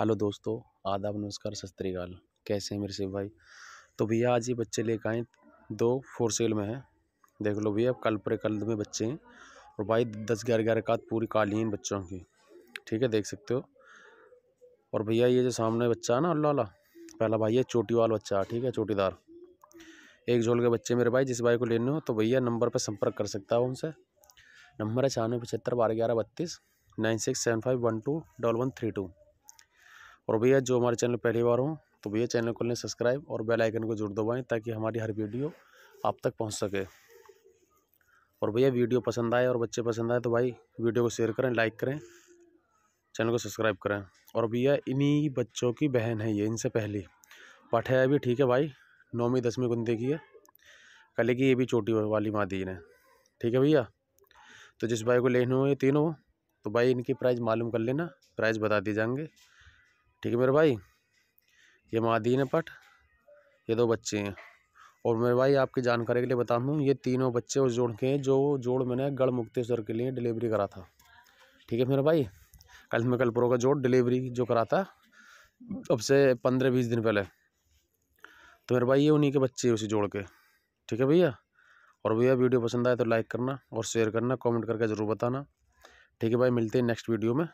hello दोस्तों आदाब नमस्कार सत कैसे हैं मेरे से भाई तो भैया आज ये बच्चे लेकर आए दो फोर सेल में हैं देख लो भैया कल पर कल में बच्चे हैं और भाई दस ग्यारह ग्यारह का पूरी कालीन बच्चों की ठीक है देख सकते हो और भैया ये जो सामने बच्चा है ना अल्लाह वाला पहला भाई है चोटी वाला बच्चा ठीक है चोटीदार एक झोल के बच्चे मेरे भाई जिस भाई को लेने हो तो भैया नंबर पर संपर्क कर सकता हूँ उनसे नंबर है छियानवे पचहत्तर बारह ग्यारह बत्तीस nine six seven five one two double one three two और भैया जो हमारे चैनल पहली बार हो तो भैया चैनल को लें सब्सक्राइब और बेल आइकन को जरूर दबाएं ताकि हमारी हर वीडियो आप तक पहुंच सके और भैया वीडियो पसंद आए और बच्चे पसंद आए तो भाई वीडियो को शेयर करें लाइक करें चैनल को सब्सक्राइब करें और भैया इन्हीं बच्चों की बहन है ये इनसे पहली है भी ठीक है भाई नौवीं दसवीं गुंदे की है कल की ये भी चोटी वाली माँ दी इन्हें ठीक है भैया तो जिस भाई को लेने हुए तीनों तो भाई इनकी प्राइस मालूम कर लेना प्राइस बता दिए जाएंगे ठीक है मेरे भाई ये मादीन पट ये दो बच्चे हैं और मेरे भाई आपकी जानकारी के लिए बता दूँ ये तीनों बच्चे उस जोड़ के हैं जो जोड़ मैंने गढ़ मुक्तेश्वर के लिए डिलीवरी करा था ठीक है मेरे भाई कल मैं कल का जोड़ डिलीवरी जो करा था अब से पंद्रह बीस दिन पहले तो मेरे भाई ये उन्हीं के बच्चे उसी जोड़ के ठीक है भैया और भैया वीडियो पसंद आए तो लाइक करना और शेयर करना कमेंट करके ज़रूर बताना ठीक है भाई मिलते हैं नेक्स्ट वीडियो में